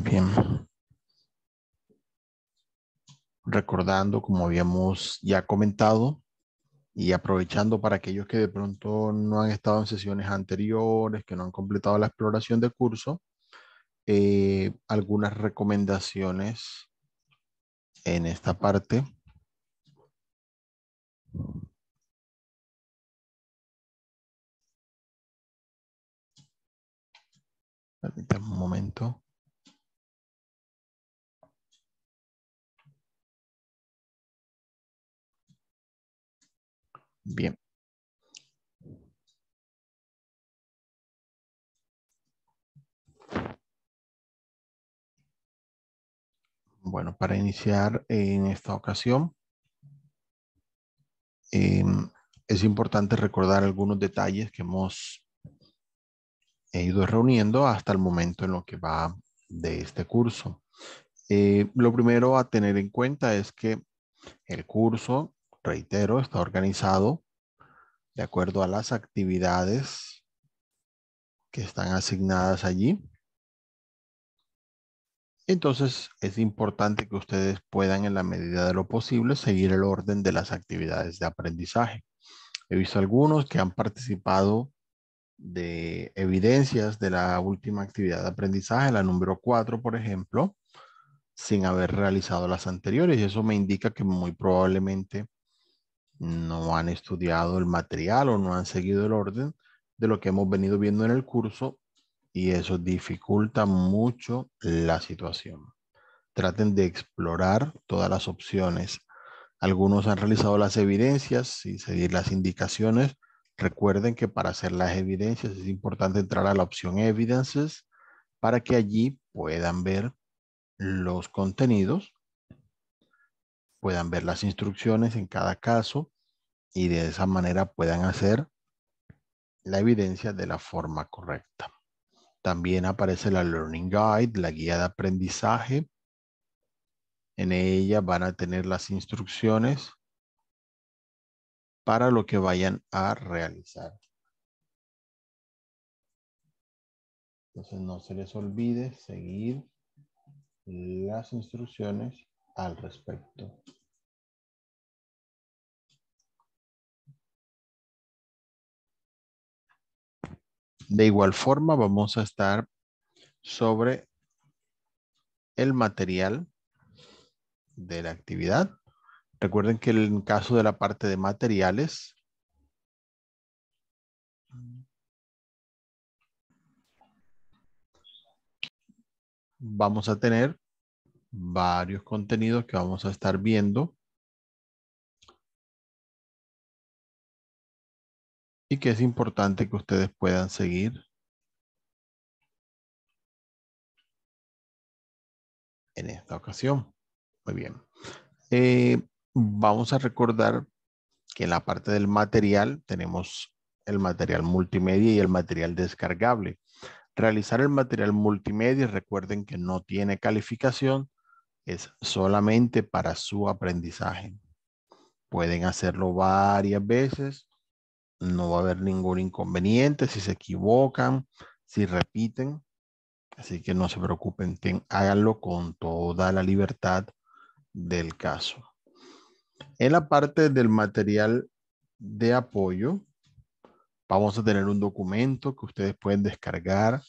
bien. Recordando, como habíamos ya comentado, y aprovechando para aquellos que de pronto no han estado en sesiones anteriores, que no han completado la exploración del curso, eh, algunas recomendaciones en esta parte. un momento. Bien. Bueno, para iniciar en esta ocasión, em, es importante recordar algunos detalles que hemos ido reuniendo hasta el momento en lo que va de este curso. Eh, lo primero a tener en cuenta es que el curso reitero, está organizado de acuerdo a las actividades que están asignadas allí. Entonces es importante que ustedes puedan en la medida de lo posible seguir el orden de las actividades de aprendizaje. He visto algunos que han participado de evidencias de la última actividad de aprendizaje, la número 4, por ejemplo, sin haber realizado las anteriores. Y eso me indica que muy probablemente no han estudiado el material o no han seguido el orden de lo que hemos venido viendo en el curso y eso dificulta mucho la situación. Traten de explorar todas las opciones. Algunos han realizado las evidencias y seguir las indicaciones. Recuerden que para hacer las evidencias es importante entrar a la opción Evidences para que allí puedan ver los contenidos puedan ver las instrucciones en cada caso y de esa manera puedan hacer la evidencia de la forma correcta. También aparece la Learning Guide, la guía de aprendizaje. En ella van a tener las instrucciones para lo que vayan a realizar. Entonces no se les olvide seguir las instrucciones al respecto. De igual forma, vamos a estar sobre el material de la actividad. Recuerden que en caso de la parte de materiales, vamos a tener varios contenidos que vamos a estar viendo. Y que es importante que ustedes puedan seguir. En esta ocasión. Muy bien. Eh, vamos a recordar que en la parte del material tenemos el material multimedia y el material descargable. Realizar el material multimedia, recuerden que no tiene calificación, es solamente para su aprendizaje. Pueden hacerlo varias veces, no va a haber ningún inconveniente si se equivocan, si repiten. Así que no se preocupen, háganlo con toda la libertad del caso. En la parte del material de apoyo, vamos a tener un documento que ustedes pueden descargar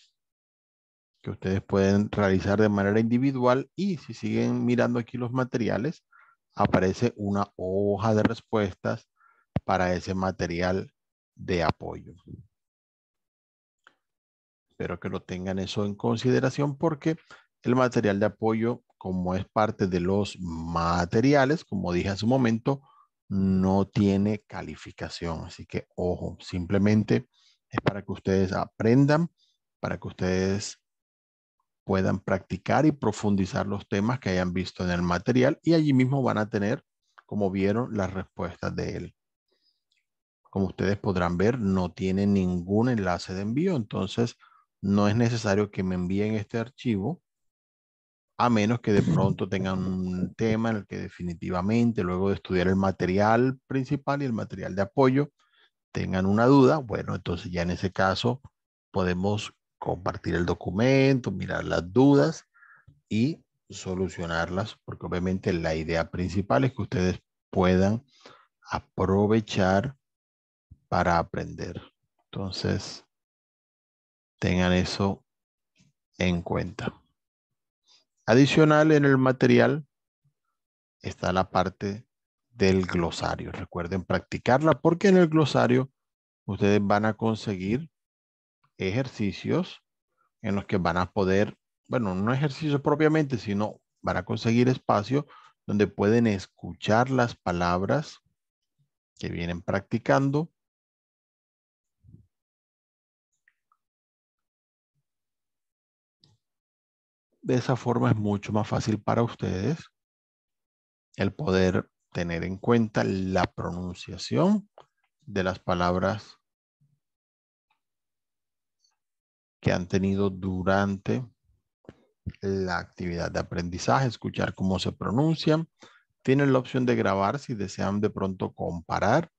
que ustedes pueden realizar de manera individual y si siguen mirando aquí los materiales, aparece una hoja de respuestas para ese material de apoyo. Espero que lo tengan eso en consideración porque el material de apoyo, como es parte de los materiales, como dije hace un momento, no tiene calificación. Así que, ojo, simplemente es para que ustedes aprendan, para que ustedes puedan practicar y profundizar los temas que hayan visto en el material y allí mismo van a tener, como vieron, las respuestas de él. Como ustedes podrán ver, no tiene ningún enlace de envío, entonces no es necesario que me envíen este archivo, a menos que de pronto tengan un tema en el que definitivamente, luego de estudiar el material principal y el material de apoyo, tengan una duda, bueno, entonces ya en ese caso podemos compartir el documento, mirar las dudas y solucionarlas, porque obviamente la idea principal es que ustedes puedan aprovechar para aprender. Entonces, tengan eso en cuenta. Adicional en el material está la parte del glosario. Recuerden practicarla porque en el glosario ustedes van a conseguir ejercicios en los que van a poder, bueno, no ejercicios propiamente, sino van a conseguir espacio donde pueden escuchar las palabras que vienen practicando. De esa forma es mucho más fácil para ustedes el poder tener en cuenta la pronunciación de las palabras que han tenido durante la actividad de aprendizaje, escuchar cómo se pronuncian. Tienen la opción de grabar si desean de pronto comparar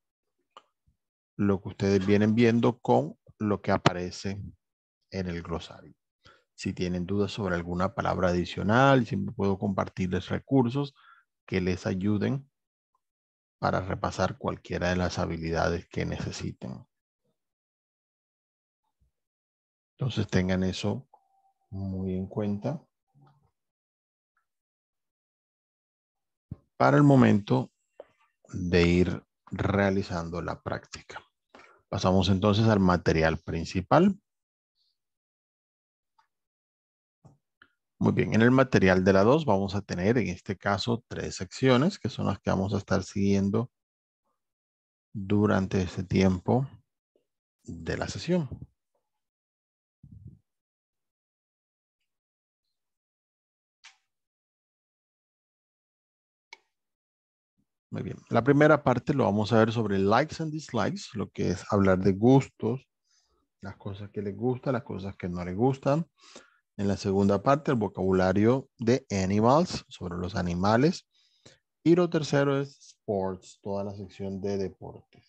lo que ustedes vienen viendo con lo que aparece en el glosario. Si tienen dudas sobre alguna palabra adicional, siempre puedo compartirles recursos que les ayuden para repasar cualquiera de las habilidades que necesiten. Entonces tengan eso muy en cuenta. Para el momento de ir realizando la práctica. Pasamos entonces al material principal. Muy bien, en el material de la 2 vamos a tener en este caso tres secciones que son las que vamos a estar siguiendo durante este tiempo de la sesión. Muy bien. La primera parte lo vamos a ver sobre likes and dislikes, lo que es hablar de gustos, las cosas que les gustan, las cosas que no les gustan. En la segunda parte, el vocabulario de animals, sobre los animales. Y lo tercero es sports, toda la sección de deportes.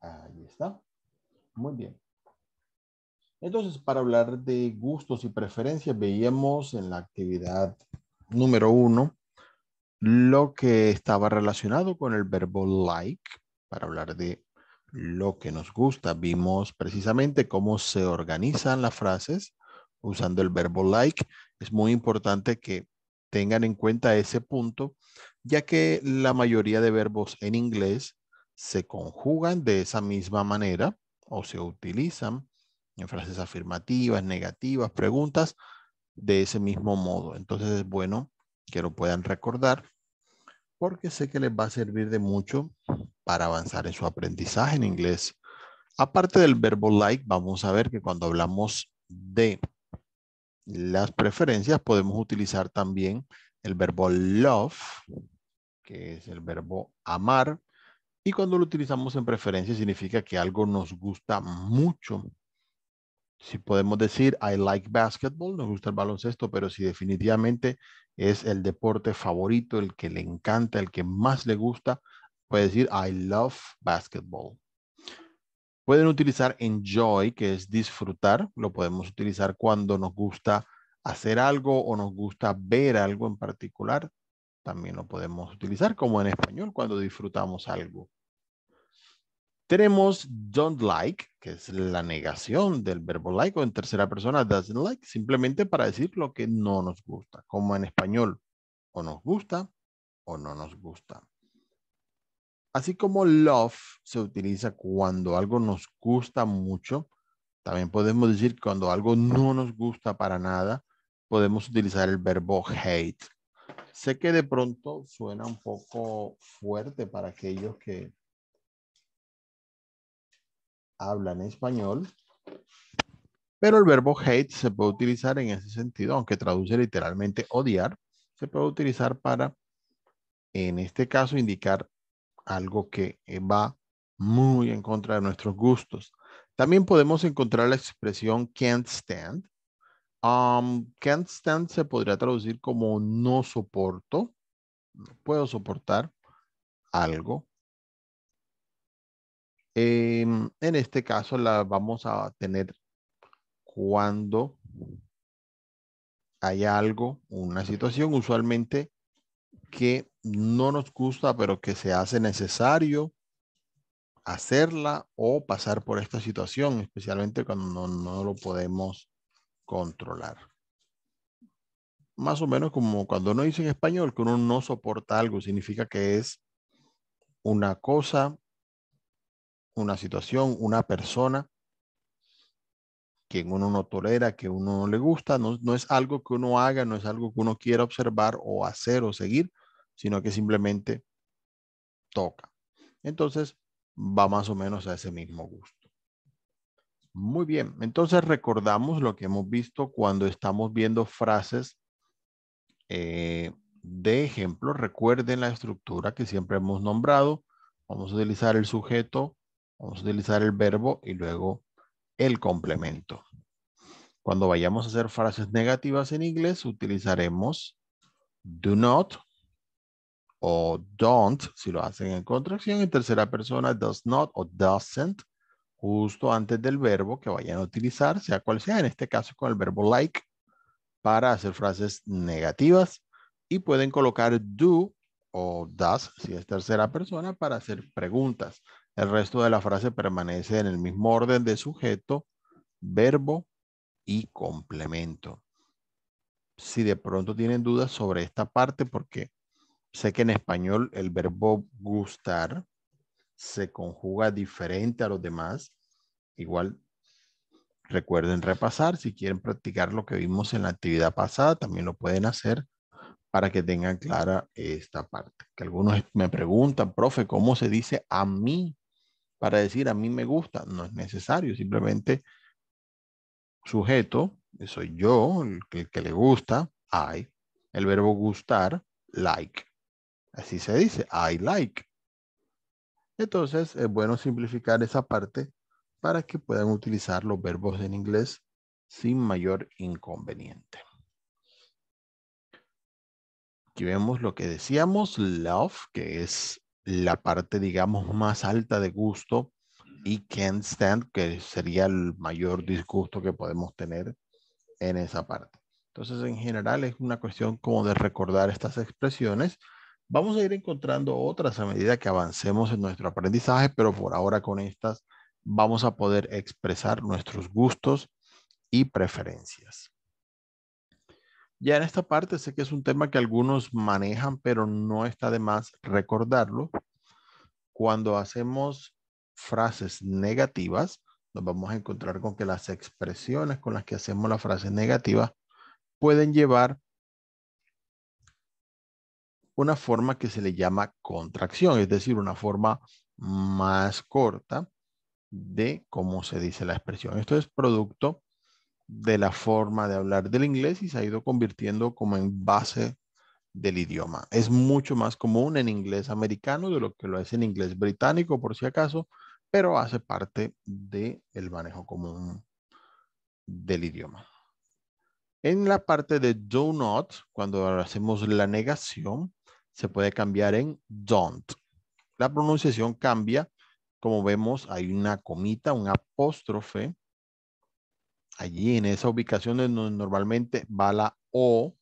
Ahí está. Muy bien. Entonces, para hablar de gustos y preferencias, veíamos en la actividad número uno lo que estaba relacionado con el verbo like. Para hablar de lo que nos gusta, vimos precisamente cómo se organizan las frases usando el verbo like. Es muy importante que tengan en cuenta ese punto, ya que la mayoría de verbos en inglés se conjugan de esa misma manera o se utilizan en frases afirmativas, negativas, preguntas de ese mismo modo. Entonces es bueno que lo puedan recordar porque sé que les va a servir de mucho para avanzar en su aprendizaje en inglés. Aparte del verbo like, vamos a ver que cuando hablamos de las preferencias, podemos utilizar también el verbo love, que es el verbo amar, y cuando lo utilizamos en preferencia significa que algo nos gusta mucho. Si podemos decir, I like basketball, nos gusta el baloncesto, pero si definitivamente es el deporte favorito, el que le encanta, el que más le gusta, puede decir, I love basketball. Pueden utilizar enjoy, que es disfrutar. Lo podemos utilizar cuando nos gusta hacer algo o nos gusta ver algo en particular. También lo podemos utilizar como en español cuando disfrutamos algo. Tenemos don't like, que es la negación del verbo like o en tercera persona doesn't like, simplemente para decir lo que no nos gusta, como en español, o nos gusta o no nos gusta. Así como love se utiliza cuando algo nos gusta mucho, también podemos decir cuando algo no nos gusta para nada, podemos utilizar el verbo hate. Sé que de pronto suena un poco fuerte para aquellos que hablan español, pero el verbo hate se puede utilizar en ese sentido, aunque traduce literalmente odiar, se puede utilizar para, en este caso, indicar algo que eh, va muy en contra de nuestros gustos. También podemos encontrar la expresión can't stand. Um, can't stand se podría traducir como no soporto, no puedo soportar algo Em, en este caso la vamos a tener cuando hay algo, una situación usualmente que no nos gusta, pero que se hace necesario hacerla o pasar por esta situación, especialmente cuando no, no lo podemos controlar. Más o menos como cuando uno dice en español que uno no soporta algo, significa que es una cosa una situación, una persona que uno no tolera, que uno no le gusta, no, es algo que uno haga, no es algo que uno quiera observar o hacer o seguir, sino que simplemente toca. Entonces, va más o menos a ese mismo gusto. Muy bien, entonces recordamos lo que hemos visto cuando estamos viendo frases eh, de ejemplo. Recuerden la estructura que siempre hemos nombrado. Vamos a utilizar el sujeto, Vamos a utilizar el verbo y luego el complemento. Cuando vayamos a hacer frases negativas en inglés, utilizaremos do not o don't, si lo hacen en contracción, en tercera persona, does not o doesn't, justo antes del verbo que vayan a utilizar, sea cual sea, en este caso con el verbo like, para hacer frases negativas. Y pueden colocar do o does, si es tercera persona, para hacer preguntas. El resto de la frase permanece en el mismo orden de sujeto, verbo y complemento. Si de pronto tienen dudas sobre esta parte, porque sé que en español el verbo gustar se conjuga diferente a los demás, igual recuerden repasar. Si quieren practicar lo que vimos en la actividad pasada, también lo pueden hacer para que tengan clara esta parte. Que algunos me preguntan, profe, ¿cómo se dice a mí? para decir a mí me gusta. No es necesario, simplemente sujeto, soy yo, el que, le gusta, I, el verbo gustar, like. Así se dice, I like. Entonces es bueno simplificar esa parte para que puedan utilizar los verbos en inglés sin mayor inconveniente. Aquí vemos lo que decíamos, love, que es la parte, digamos, más alta de gusto y can't stand, que sería el mayor disgusto que podemos tener en esa parte. Entonces, en general, es una cuestión como de recordar estas expresiones. Vamos a ir encontrando otras a medida que avancemos en nuestro aprendizaje, pero por ahora con estas vamos a poder expresar nuestros gustos y preferencias. Ya en esta parte sé que es un tema que algunos manejan, pero no está de más recordarlo. Cuando hacemos frases negativas, nos vamos a encontrar con que las expresiones con las que hacemos la frase negativa pueden llevar una forma que se le llama contracción, es decir, una forma más corta de cómo se dice la expresión. Esto es producto de la forma de hablar del inglés y se ha ido convirtiendo como en base del idioma. Es mucho más común en inglés americano de lo que lo es en inglés británico, por si acaso, pero hace parte del manejo común del idioma. En la parte de do not, cuando hacemos la negación, se puede cambiar en don't. La pronunciación cambia. Como vemos, hay una comita, un apóstrofe allí en esa ubicación donde normalmente va la O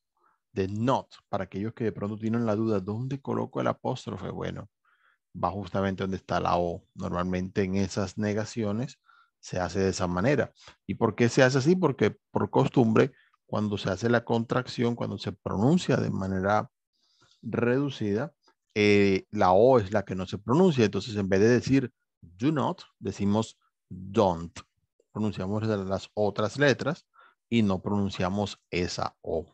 de not, para aquellos que de pronto tienen la duda, ¿dónde coloco el apóstrofe? Bueno, va justamente donde está la O. Normalmente en esas negaciones se hace de esa manera. ¿Y por qué se hace así? Porque por costumbre, cuando se hace la contracción, cuando se pronuncia de manera reducida, eh, la O es la que no se pronuncia. Entonces, en vez de decir do not, decimos don't pronunciamos las otras letras y no pronunciamos esa O.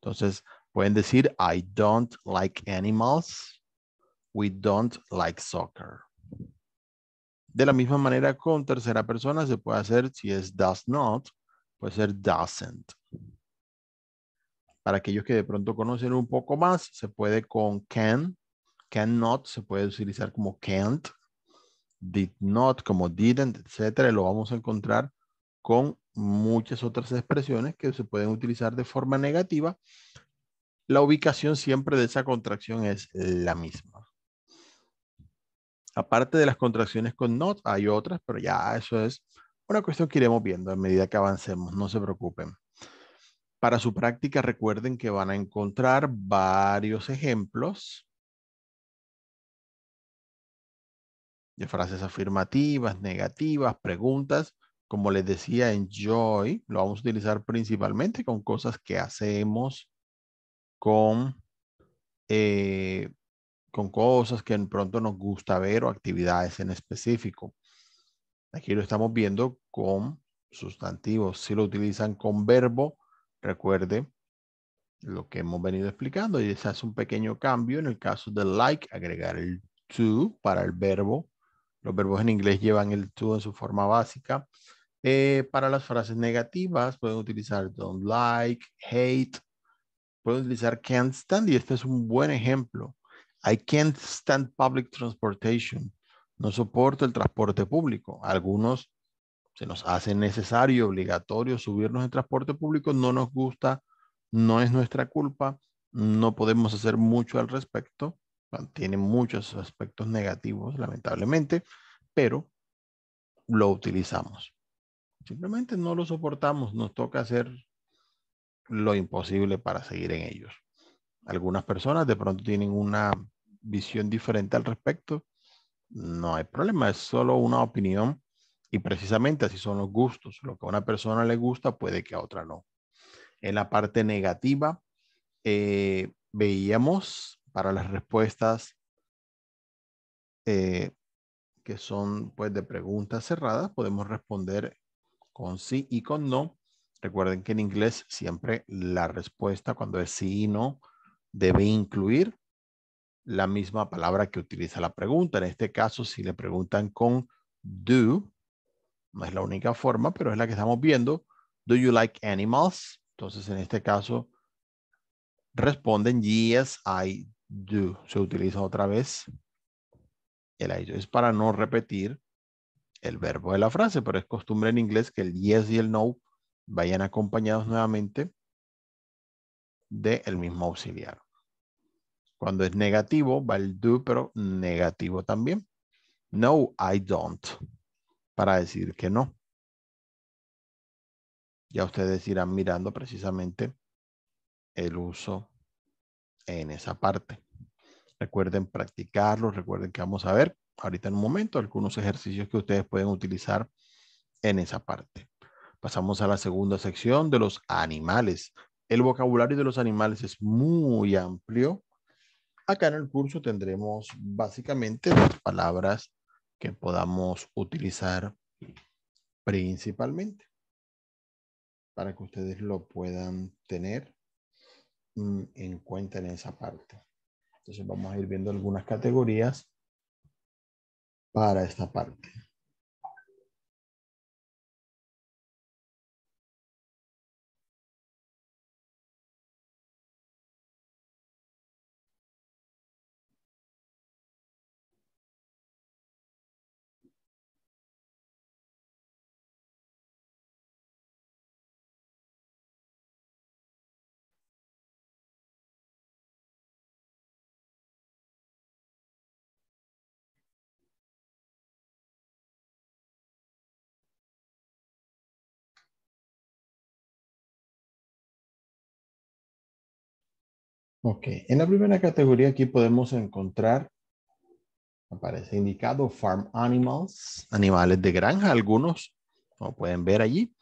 Entonces, pueden decir, I don't like animals. We don't like soccer. De la misma manera, con tercera persona se puede hacer, si es does not, puede ser doesn't. Para aquellos que de pronto conocen un poco más, se puede con can. can not, se puede utilizar como can't did not, como didn't, etcétera, lo vamos a encontrar con muchas otras expresiones que se pueden utilizar de forma negativa. La ubicación siempre de esa contracción es la misma. Aparte de las contracciones con not, hay otras, pero ya eso es una cuestión que iremos viendo a medida que avancemos, no se preocupen. Para su práctica recuerden que van a encontrar varios ejemplos de frases afirmativas, negativas, preguntas. Como les decía en Joy, lo vamos a utilizar principalmente con cosas que hacemos, con, eh, con cosas que pronto nos gusta ver o actividades en específico. Aquí lo estamos viendo con sustantivos. Si lo utilizan con verbo, recuerde lo que hemos venido explicando y se hace un pequeño cambio en el caso del like, agregar el to para el verbo los verbos en inglés llevan el to en su forma básica. Eh, para las frases negativas pueden utilizar don't like, hate, pueden utilizar can't stand y este es un buen ejemplo. I can't stand public transportation. No soporto el transporte público. Algunos se nos hace necesario, obligatorio subirnos en transporte público, no nos gusta, no es nuestra culpa, no podemos hacer mucho al respecto tiene muchos aspectos negativos, lamentablemente, pero lo utilizamos. Simplemente no lo soportamos, nos toca hacer lo imposible para seguir en ellos. Algunas personas de pronto tienen una visión diferente al respecto, no hay problema, es solo una opinión y precisamente así son los gustos. Lo que a una persona le gusta puede que a otra no. En la parte negativa, eh, veíamos para las respuestas eh, que son pues de preguntas cerradas, podemos responder con sí y con no. Recuerden que en inglés siempre la respuesta cuando es sí y no debe incluir la misma palabra que utiliza la pregunta. En este caso, si le preguntan con do, no es la única forma, pero es la que estamos viendo. Do you like animals? Entonces, en este caso, responden yes, I do se utiliza otra vez el I es para no repetir el verbo de la frase, pero es costumbre en inglés que el yes y el no vayan acompañados nuevamente del el mismo auxiliar. Cuando es negativo, va el do, pero negativo también. No, I don't, para decir que no. Ya ustedes irán mirando precisamente el uso en esa parte. Recuerden practicarlo, recuerden que vamos a ver ahorita en un momento algunos ejercicios que ustedes pueden utilizar en esa parte. Pasamos a la segunda sección de los animales. El vocabulario de los animales es muy amplio. Acá en el curso tendremos básicamente las palabras que podamos utilizar principalmente para que ustedes lo puedan tener Mm, en en esa parte. Entonces vamos a ir viendo algunas categorías para esta parte. Ok, en la primera categoría aquí podemos encontrar, aparece indicado farm animals, animales de granja, algunos, como pueden ver allí,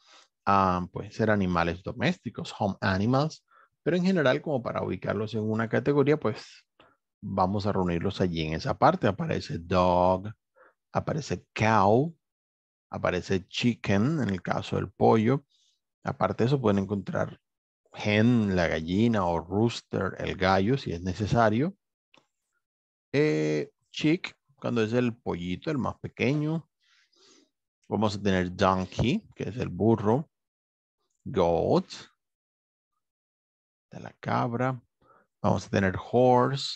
ah, pueden ser animales domésticos, home animals, pero en general como para ubicarlos en una categoría, pues vamos a reunirlos allí en esa parte. Aparece dog, aparece cow, aparece chicken en el caso del pollo. Aparte de eso pueden encontrar hen, la gallina, o rooster, el gallo, si es necesario. Eh, chick, cuando es el pollito, el más pequeño. Vamos a tener donkey, que es el burro. Goat, de la cabra. Vamos a tener horse,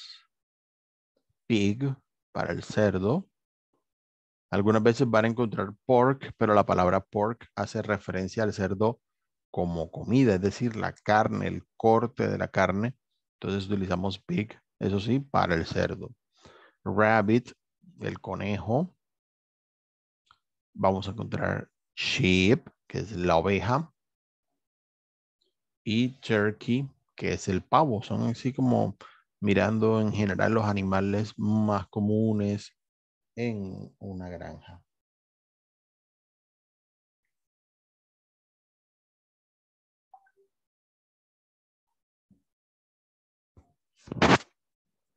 pig, para el cerdo. Algunas veces van a encontrar pork, pero la palabra pork hace referencia al cerdo como comida, es decir, la carne, el corte de la carne. Entonces utilizamos pig, eso sí, para el cerdo. Rabbit, el conejo. Vamos a encontrar sheep, que es la oveja. Y turkey, que es el pavo. Son así como mirando en general los animales más comunes en una granja.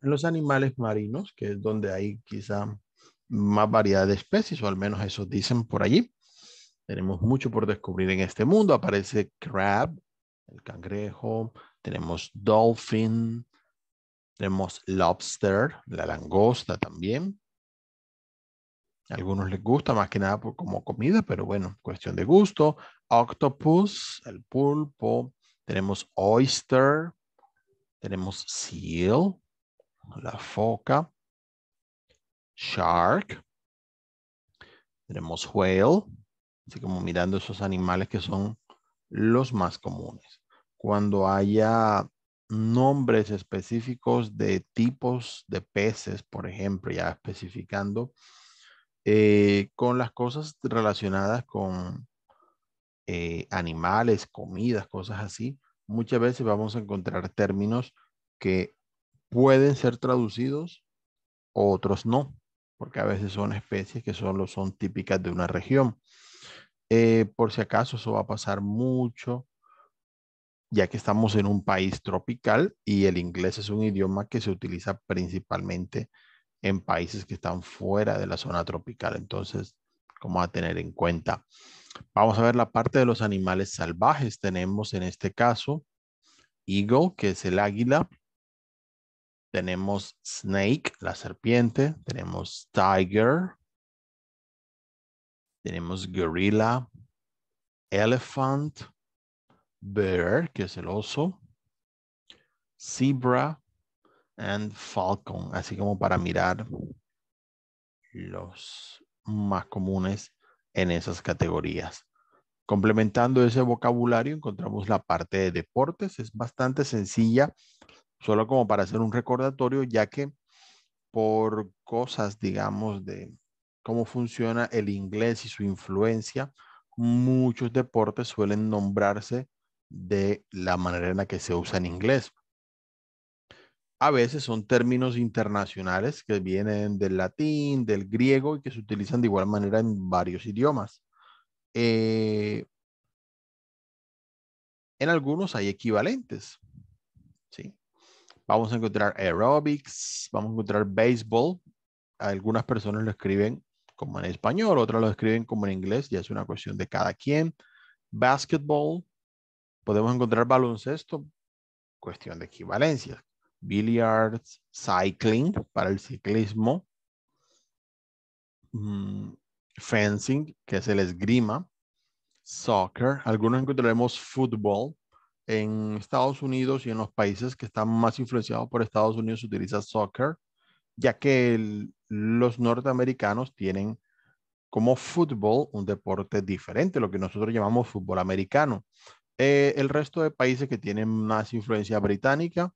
los animales marinos, que es donde hay quizá más variedad de especies, o al menos eso dicen por allí. Tenemos mucho por descubrir en este mundo. Aparece crab, el cangrejo, tenemos dolphin, tenemos lobster, la langosta también. A algunos les gusta más que nada como comida, pero bueno, cuestión de gusto. Octopus, el pulpo, tenemos oyster, tenemos seal, la foca, shark, tenemos whale, así como mirando esos animales que son los más comunes. Cuando haya nombres específicos de tipos de peces, por ejemplo, ya especificando, eh, con las cosas relacionadas con eh, animales, comidas, cosas así, muchas veces vamos a encontrar términos que pueden ser traducidos, otros no, porque a veces son especies que solo son típicas de una región. Eh, por si acaso, eso va a pasar mucho, ya que estamos en un país tropical y el inglés es un idioma que se utiliza principalmente en países que están fuera de la zona tropical. Entonces, como a tener en cuenta. Vamos a ver la parte de los animales salvajes. Tenemos en este caso, eagle, que es el águila, tenemos snake, la serpiente. Tenemos tiger. Tenemos gorilla. Elephant. Bear, que es el oso. Zebra. And falcon. Así como para mirar los más comunes en esas categorías. Complementando ese vocabulario encontramos la parte de deportes. Es bastante sencilla solo como para hacer un recordatorio, ya que por cosas, digamos, de cómo funciona el inglés y su influencia, muchos deportes suelen nombrarse de la manera en la que se usa en inglés. A veces son términos internacionales que vienen del latín, del griego y que se utilizan de igual manera en varios idiomas. Eh, en algunos hay equivalentes, ¿sí? Vamos a encontrar aerobics, vamos a encontrar béisbol. Algunas personas lo escriben como en español, otras lo escriben como en inglés, ya es una cuestión de cada quien. Basketball, podemos encontrar baloncesto, cuestión de equivalencia. Billiards, cycling para el ciclismo, mm, fencing, que es el esgrima, soccer, algunos encontraremos fútbol, en Estados Unidos y en los países que están más influenciados por Estados Unidos se utiliza soccer, ya que los norteamericanos tienen como fútbol un deporte diferente, lo que nosotros llamamos fútbol americano. Eh, el resto de países que tienen más influencia británica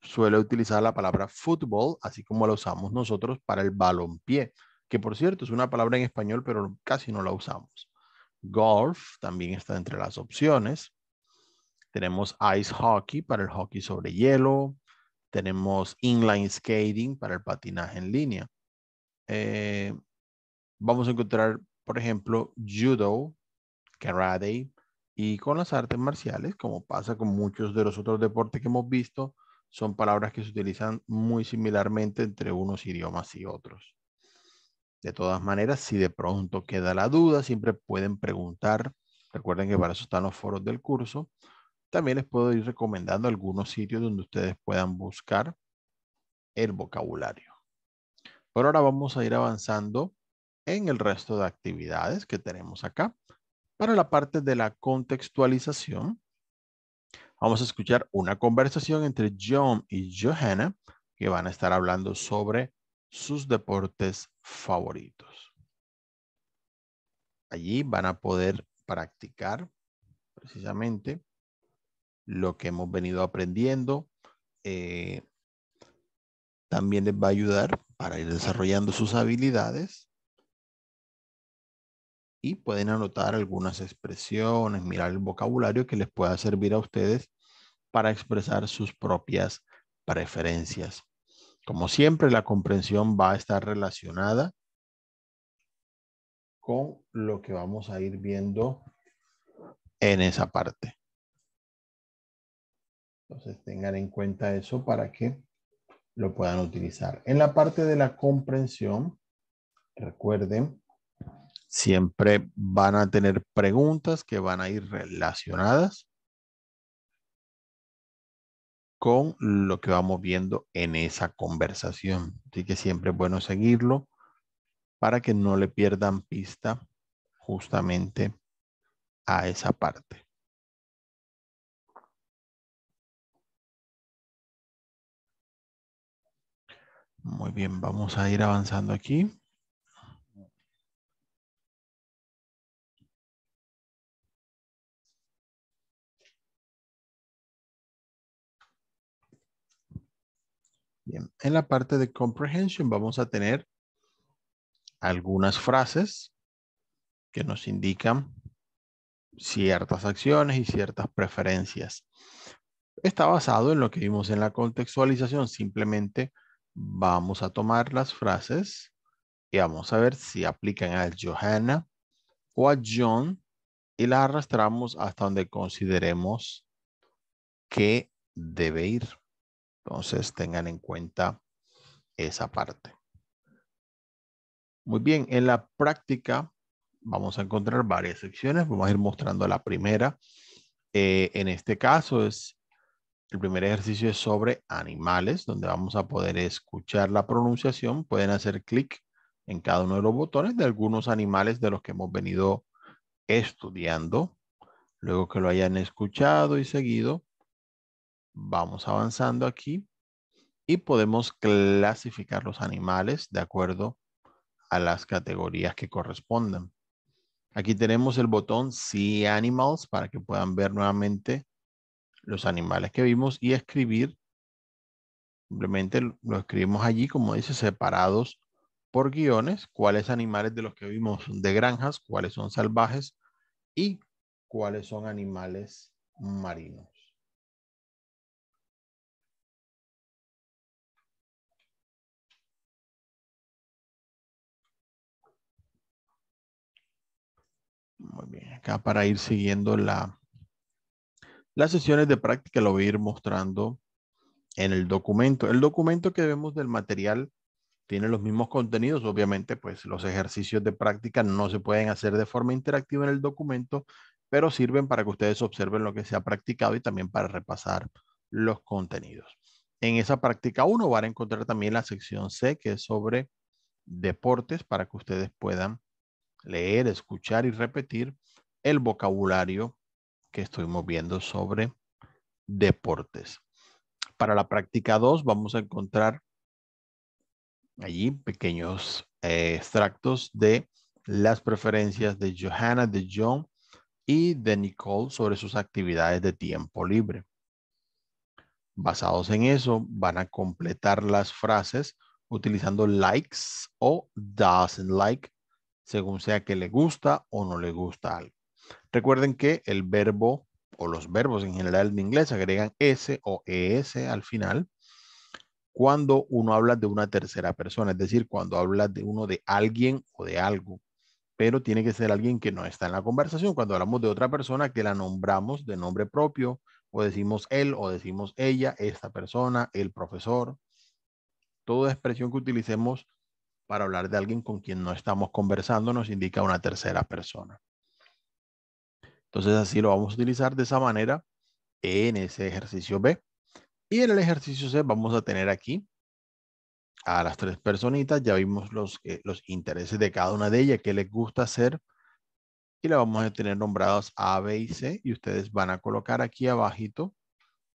suele utilizar la palabra fútbol, así como la usamos nosotros para el pie que por cierto es una palabra en español, pero casi no la usamos. Golf también está entre las opciones. Tenemos ice hockey para el hockey sobre hielo. Tenemos inline skating para el patinaje en línea. Eh, vamos a encontrar, por ejemplo, judo, karate y con las artes marciales, como pasa con muchos de los otros deportes que hemos visto, son palabras que se utilizan muy similarmente entre unos idiomas y otros. De todas maneras, si de pronto queda la duda, siempre pueden preguntar. Recuerden que para eso están los foros del curso también les puedo ir recomendando algunos sitios donde ustedes puedan buscar el vocabulario. Por ahora vamos a ir avanzando en el resto de actividades que tenemos acá. Para la parte de la contextualización, vamos a escuchar una conversación entre John y Johanna que van a estar hablando sobre sus deportes favoritos. Allí van a poder practicar precisamente lo que hemos venido aprendiendo. Eh, también les va a ayudar para ir desarrollando sus habilidades. Y pueden anotar algunas expresiones, mirar el vocabulario que les pueda servir a ustedes para expresar sus propias preferencias. Como siempre, la comprensión va a estar relacionada con lo que vamos a ir viendo en esa parte. Entonces tengan en cuenta eso para que lo puedan utilizar. En la parte de la comprensión, recuerden, siempre van a tener preguntas que van a ir relacionadas con lo que vamos viendo en esa conversación. Así que siempre es bueno seguirlo para que no le pierdan pista justamente a esa parte. Muy bien, vamos a ir avanzando aquí. Bien, en la parte de comprehension vamos a tener algunas frases que nos indican ciertas acciones y ciertas preferencias. Está basado en lo que vimos en la contextualización, simplemente Vamos a tomar las frases y vamos a ver si aplican a Johanna o a John y la arrastramos hasta donde consideremos que debe ir. Entonces tengan en cuenta esa parte. Muy bien, en la práctica vamos a encontrar varias secciones. Vamos a ir mostrando la primera. Eh, en este caso es el primer ejercicio es sobre animales, donde vamos a poder escuchar la pronunciación. Pueden hacer clic en cada uno de los botones de algunos animales de los que hemos venido estudiando. Luego que lo hayan escuchado y seguido, vamos avanzando aquí y podemos clasificar los animales de acuerdo a las categorías que correspondan. Aquí tenemos el botón See Animals para que puedan ver nuevamente los animales que vimos y escribir. Simplemente lo escribimos allí, como dice, separados por guiones, cuáles animales de los que vimos de granjas, cuáles son salvajes y cuáles son animales marinos. Muy bien, acá para ir siguiendo la, las sesiones de práctica lo voy a ir mostrando en el documento. El documento que vemos del material tiene los mismos contenidos. Obviamente, pues los ejercicios de práctica no se pueden hacer de forma interactiva en el documento, pero sirven para que ustedes observen lo que se ha practicado y también para repasar los contenidos. En esa práctica 1 van a encontrar también la sección C, que es sobre deportes, para que ustedes puedan leer, escuchar y repetir el vocabulario que estoy viendo sobre deportes. Para la práctica 2 vamos a encontrar allí pequeños eh, extractos de las preferencias de Johanna de John y de Nicole sobre sus actividades de tiempo libre. Basados en eso, van a completar las frases utilizando likes o doesn't like, según sea que le gusta o no le gusta algo. Recuerden que el verbo o los verbos en general en inglés agregan S o ES al final cuando uno habla de una tercera persona, es decir, cuando habla de uno de alguien o de algo, pero tiene que ser alguien que no está en la conversación. Cuando hablamos de otra persona que la nombramos de nombre propio, o decimos él, o decimos ella, esta persona, el profesor, toda expresión que utilicemos para hablar de alguien con quien no estamos conversando nos indica una tercera persona. Entonces así lo vamos a utilizar de esa manera en ese ejercicio B. Y en el ejercicio C vamos a tener aquí a las tres personitas. Ya vimos los, eh, los intereses de cada una de ellas, qué les gusta hacer. Y la vamos a tener nombrados A, B y C. Y ustedes van a colocar aquí abajito,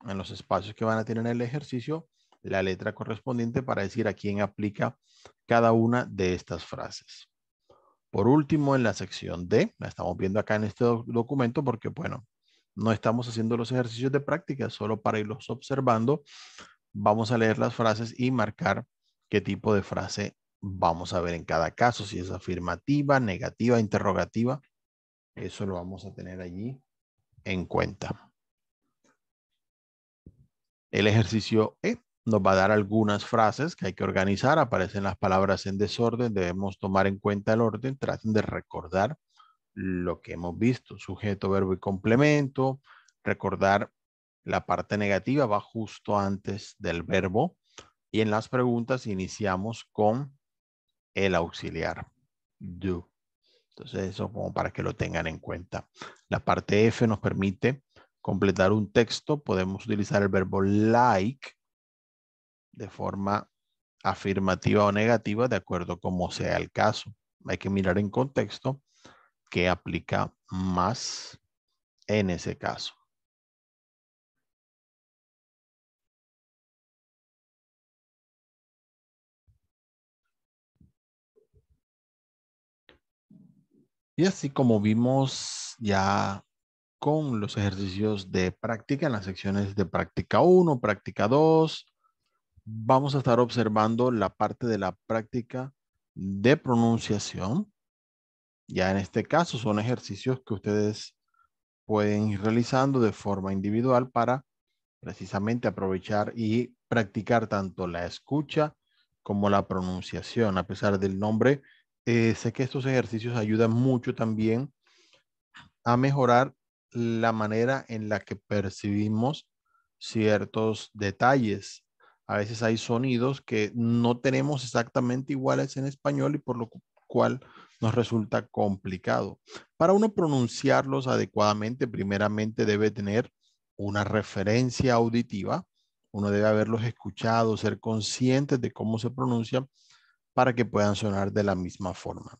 en los espacios que van a tener en el ejercicio, la letra correspondiente para decir a quién aplica cada una de estas frases. Por último, en la sección D, la estamos viendo acá en este documento porque, bueno, no estamos haciendo los ejercicios de práctica, solo para irlos observando, vamos a leer las frases y marcar qué tipo de frase vamos a ver en cada caso, si es afirmativa, negativa, interrogativa. Eso lo vamos a tener allí en cuenta. El ejercicio E nos va a dar algunas frases que hay que organizar, aparecen las palabras en desorden, debemos tomar en cuenta el orden, traten de recordar lo que hemos visto, sujeto, verbo y complemento, recordar la parte negativa va justo antes del verbo y en las preguntas iniciamos con el auxiliar, do. Entonces eso como para que lo tengan en cuenta. La parte F nos permite completar un texto, podemos utilizar el verbo like de forma afirmativa o negativa de acuerdo como sea el caso. Hay que mirar en contexto qué aplica más en ese caso. Y así como vimos ya con los ejercicios de práctica en las secciones de práctica 1, práctica 2, vamos a estar observando la parte de la práctica de pronunciación. Ya en este caso son ejercicios que ustedes pueden ir realizando de forma individual para precisamente aprovechar y practicar tanto la escucha como la pronunciación. A pesar del nombre, eh, sé que estos ejercicios ayudan mucho también a mejorar la manera en la que percibimos ciertos detalles a veces hay sonidos que no tenemos exactamente iguales en español y por lo cual nos resulta complicado. Para uno pronunciarlos adecuadamente, primeramente debe tener una referencia auditiva. Uno debe haberlos escuchado, ser consciente de cómo se pronuncian para que puedan sonar de la misma forma.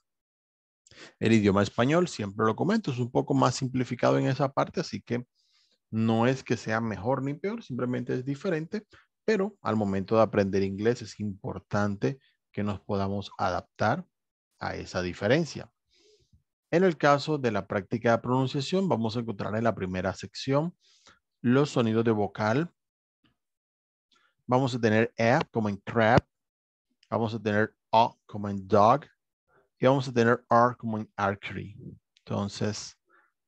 El idioma español, siempre lo comento, es un poco más simplificado en esa parte, así que no es que sea mejor ni peor, simplemente es diferente, pero al momento de aprender inglés es importante que nos podamos adaptar a esa diferencia. En el caso de la práctica de pronunciación, vamos a encontrar en la primera sección los sonidos de vocal. Vamos a tener E como en crab, vamos a tener O como en dog y vamos a tener R como en archery. Entonces,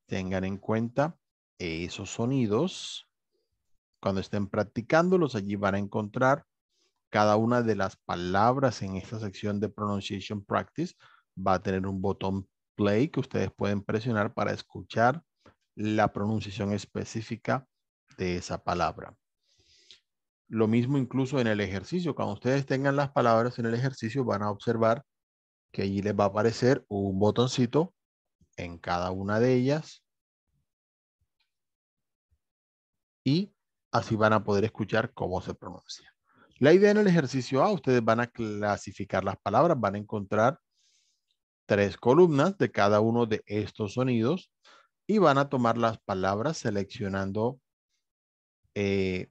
tengan en cuenta esos sonidos cuando estén practicándolos, allí van a encontrar cada una de las palabras en esta sección de Pronunciation Practice. Va a tener un botón play que ustedes pueden presionar para escuchar la pronunciación específica de esa palabra. Lo mismo incluso en el ejercicio. Cuando ustedes tengan las palabras en el ejercicio, van a observar que allí les va a aparecer un botoncito en cada una de ellas y Así van a poder escuchar cómo se pronuncia. La idea en el ejercicio A, ustedes van a clasificar las palabras, van a encontrar tres columnas de cada uno de estos sonidos y van a tomar las palabras seleccionando eh,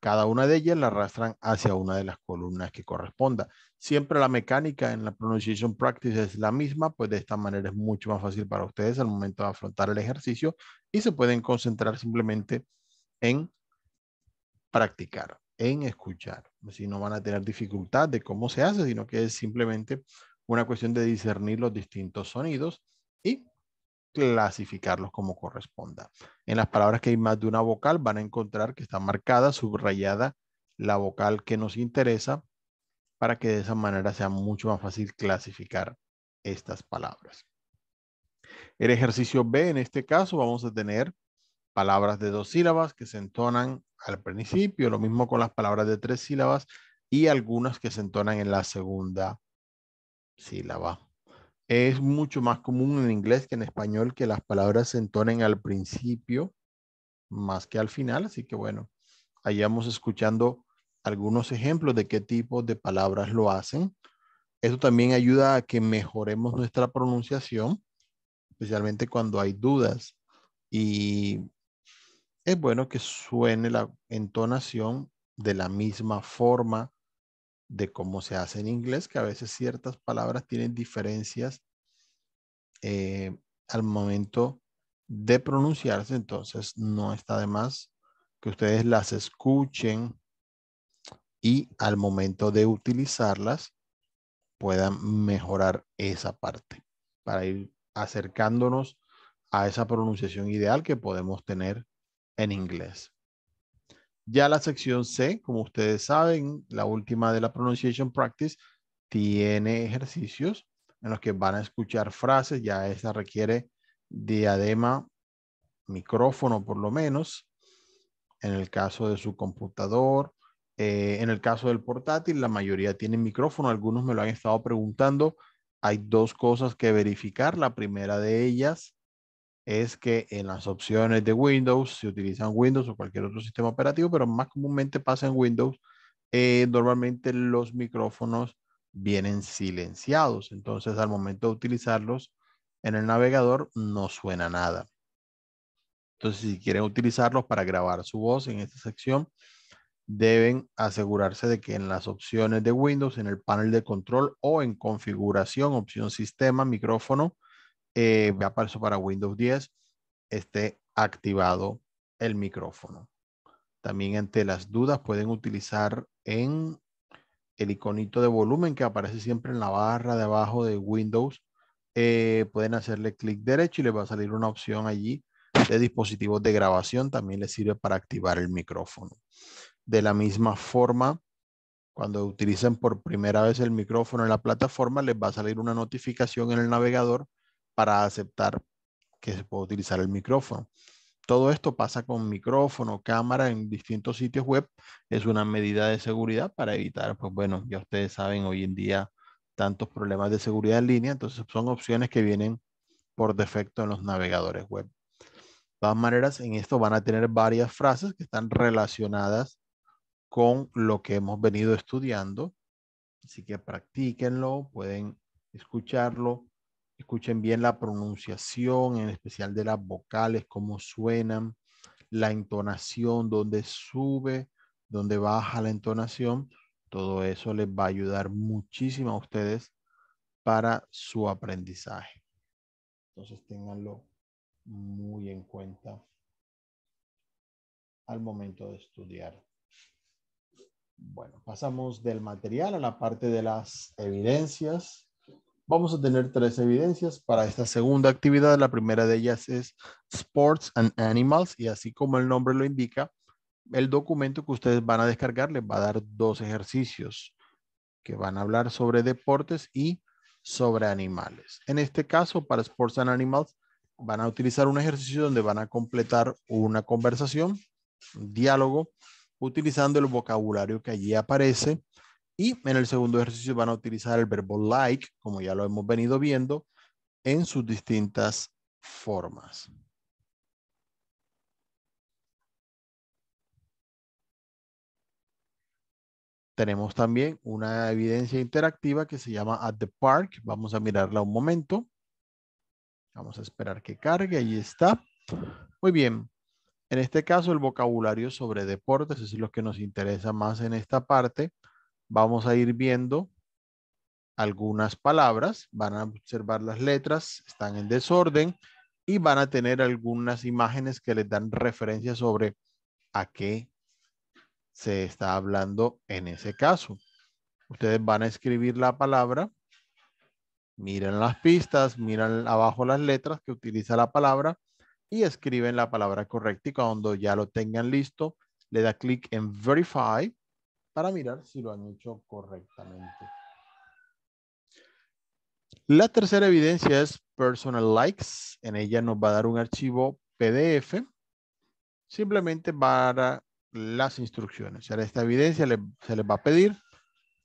cada una de ellas, la arrastran hacia una de las columnas que corresponda. Siempre la mecánica en la pronunciation practice es la misma, pues de esta manera es mucho más fácil para ustedes al momento de afrontar el ejercicio y se pueden concentrar simplemente en practicar, en escuchar. Si no van a tener dificultad de cómo se hace, sino que es simplemente una cuestión de discernir los distintos sonidos y clasificarlos como corresponda. En las palabras que hay más de una vocal van a encontrar que está marcada, subrayada la vocal que nos interesa para que de esa manera sea mucho más fácil clasificar estas palabras. El ejercicio B, en este caso, vamos a tener palabras de dos sílabas que se entonan al principio, lo mismo con las palabras de tres sílabas y algunas que se entonan en la segunda sílaba. Es mucho más común en inglés que en español que las palabras se entonen al principio más que al final, así que bueno, vamos escuchando algunos ejemplos de qué tipo de palabras lo hacen. Eso también ayuda a que mejoremos nuestra pronunciación, especialmente cuando hay dudas y es bueno que suene la entonación de la misma forma de cómo se hace en inglés, que a veces ciertas palabras tienen diferencias eh, al momento de pronunciarse, entonces no está de más que ustedes las escuchen y al momento de utilizarlas puedan mejorar esa parte para ir acercándonos a esa pronunciación ideal que podemos tener en inglés. Ya la sección C, como ustedes saben, la última de la pronunciation practice, tiene ejercicios en los que van a escuchar frases, ya esa requiere diadema, micrófono por lo menos, en el caso de su computador, eh, en el caso del portátil, la mayoría tiene micrófono, algunos me lo han estado preguntando, hay dos cosas que verificar, la primera de ellas es que en las opciones de Windows, si utilizan Windows o cualquier otro sistema operativo, pero más comúnmente pasa en Windows, eh, normalmente los micrófonos vienen silenciados. Entonces, al momento de utilizarlos en el navegador, no suena nada. Entonces, si quieren utilizarlos para grabar su voz en esta sección, deben asegurarse de que en las opciones de Windows, en el panel de control o en configuración, opción sistema, micrófono, eh, para Windows 10, esté activado el micrófono. También ante las dudas pueden utilizar en el iconito de volumen que aparece siempre en la barra de abajo de Windows. Eh, pueden hacerle clic derecho y les va a salir una opción allí de dispositivos de grabación. También les sirve para activar el micrófono. De la misma forma, cuando utilicen por primera vez el micrófono en la plataforma, les va a salir una notificación en el navegador para aceptar que se puede utilizar el micrófono. Todo esto pasa con micrófono, cámara en distintos sitios web. Es una medida de seguridad para evitar, pues bueno, ya ustedes saben hoy en día tantos problemas de seguridad en línea. Entonces son opciones que vienen por defecto en los navegadores web. De todas maneras, en esto van a tener varias frases que están relacionadas con lo que hemos venido estudiando. Así que practíquenlo, pueden escucharlo, Escuchen bien la pronunciación, en especial de las vocales, cómo suenan, la entonación, dónde sube, dónde baja la entonación. Todo eso les va a ayudar muchísimo a ustedes para su aprendizaje. Entonces ténganlo muy en cuenta al momento de estudiar. Bueno, pasamos del material a la parte de las evidencias. Vamos a tener tres evidencias para esta segunda actividad. La primera de ellas es Sports and Animals y así como el nombre lo indica, el documento que ustedes van a descargar les va a dar dos ejercicios que van a hablar sobre deportes y sobre animales. En este caso, para Sports and Animals, van a utilizar un ejercicio donde van a completar una conversación, un diálogo, utilizando el vocabulario que allí aparece y en el segundo ejercicio van a utilizar el verbo like, como ya lo hemos venido viendo, en sus distintas formas. Tenemos también una evidencia interactiva que se llama At the Park. Vamos a mirarla un momento. Vamos a esperar que cargue. Ahí está. Muy bien. En este caso, el vocabulario sobre deportes es lo que nos interesa más en esta parte vamos a ir viendo algunas palabras, van a observar las letras, están en desorden y van a tener algunas imágenes que les dan referencia sobre a qué se está hablando en ese caso. Ustedes van a escribir la palabra, miran las pistas, miran abajo las letras que utiliza la palabra y escriben la palabra correcta y cuando ya lo tengan listo, le da clic en Verify para mirar si lo han hecho correctamente. La tercera evidencia es personal likes. En ella nos va a dar un archivo PDF simplemente para las instrucciones. A esta evidencia se les va a pedir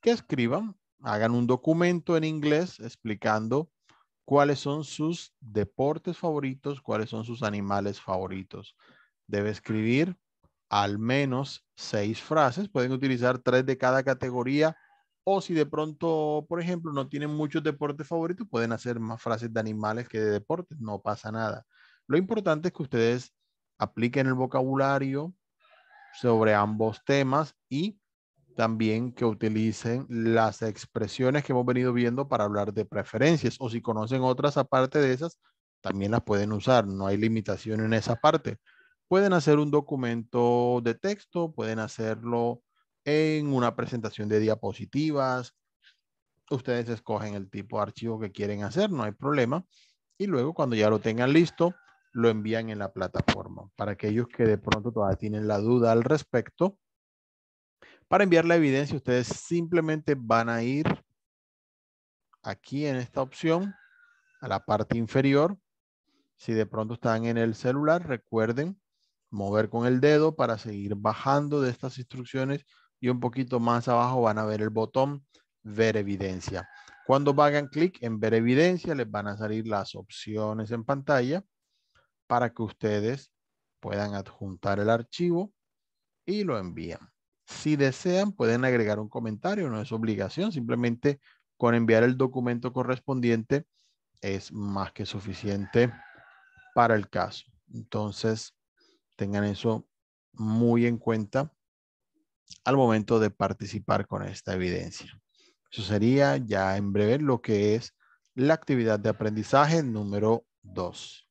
que escriban, hagan un documento en inglés explicando cuáles son sus deportes favoritos, cuáles son sus animales favoritos. Debe escribir al menos seis frases. Pueden utilizar tres de cada categoría o si de pronto, por ejemplo, no tienen muchos deportes favoritos, pueden hacer más frases de animales que de deportes. No pasa nada. Lo importante es que ustedes apliquen el vocabulario sobre ambos temas y también que utilicen las expresiones que hemos venido viendo para hablar de preferencias o si conocen otras aparte de esas, también las pueden usar. No hay limitación en esa parte. Pueden hacer un documento de texto, pueden hacerlo en una presentación de diapositivas. Ustedes escogen el tipo de archivo que quieren hacer, no hay problema. Y luego cuando ya lo tengan listo, lo envían en la plataforma. Para aquellos que de pronto todavía tienen la duda al respecto, para enviar la evidencia, ustedes simplemente van a ir aquí en esta opción, a la parte inferior. Si de pronto están en el celular, recuerden mover con el dedo para seguir bajando de estas instrucciones y un poquito más abajo van a ver el botón ver evidencia. Cuando hagan clic en ver evidencia les van a salir las opciones en pantalla para que ustedes puedan adjuntar el archivo y lo envían. Si desean, pueden agregar un comentario, no es obligación, simplemente con enviar el documento correspondiente es más que suficiente para el caso. Entonces, Tengan eso muy en cuenta al momento de participar con esta evidencia. Eso sería ya en breve lo que es la actividad de aprendizaje número 2.